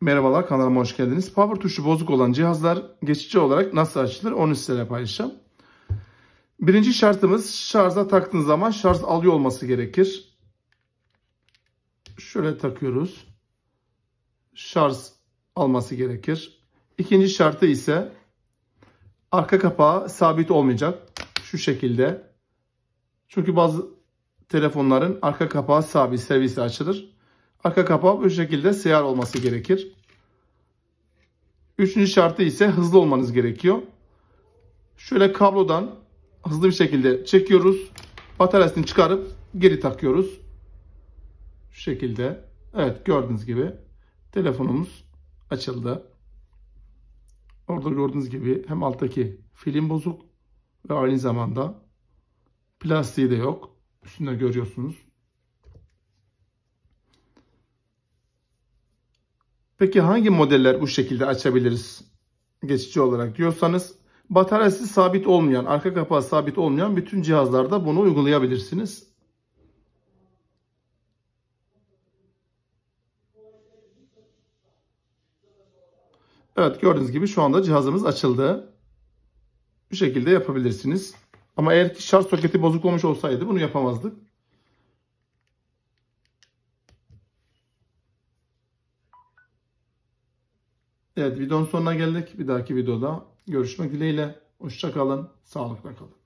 Merhabalar kanalıma hoş geldiniz. Power tuşu bozuk olan cihazlar geçici olarak nasıl açılır onu sizlere paylaşacağım. Birinci şartımız şarja taktığınız zaman şarj alıyor olması gerekir. Şöyle takıyoruz. Şarj alması gerekir. İkinci şartı ise arka kapağı sabit olmayacak. Şu şekilde. Çünkü bazı telefonların arka kapağı sabit servisi açılır. Arka kapağı bu şekilde seyyar olması gerekir. Üçüncü şartı ise hızlı olmanız gerekiyor. Şöyle kablodan hızlı bir şekilde çekiyoruz. Bataryasını çıkarıp geri takıyoruz. Şu şekilde. Evet gördüğünüz gibi telefonumuz açıldı. Orada gördüğünüz gibi hem alttaki film bozuk ve aynı zamanda plastiği de yok. Üstünde görüyorsunuz. Peki hangi modeller bu şekilde açabiliriz geçici olarak diyorsanız bataryası sabit olmayan, arka kapağı sabit olmayan bütün cihazlarda bunu uygulayabilirsiniz. Evet gördüğünüz gibi şu anda cihazımız açıldı. Bu şekilde yapabilirsiniz. Ama eğer ki şarj soketi bozuk olmuş olsaydı bunu yapamazdık. Evet videonun sonuna geldik. Bir dahaki videoda görüşmek dileğiyle. Hoşçakalın. Sağlıkla kalın.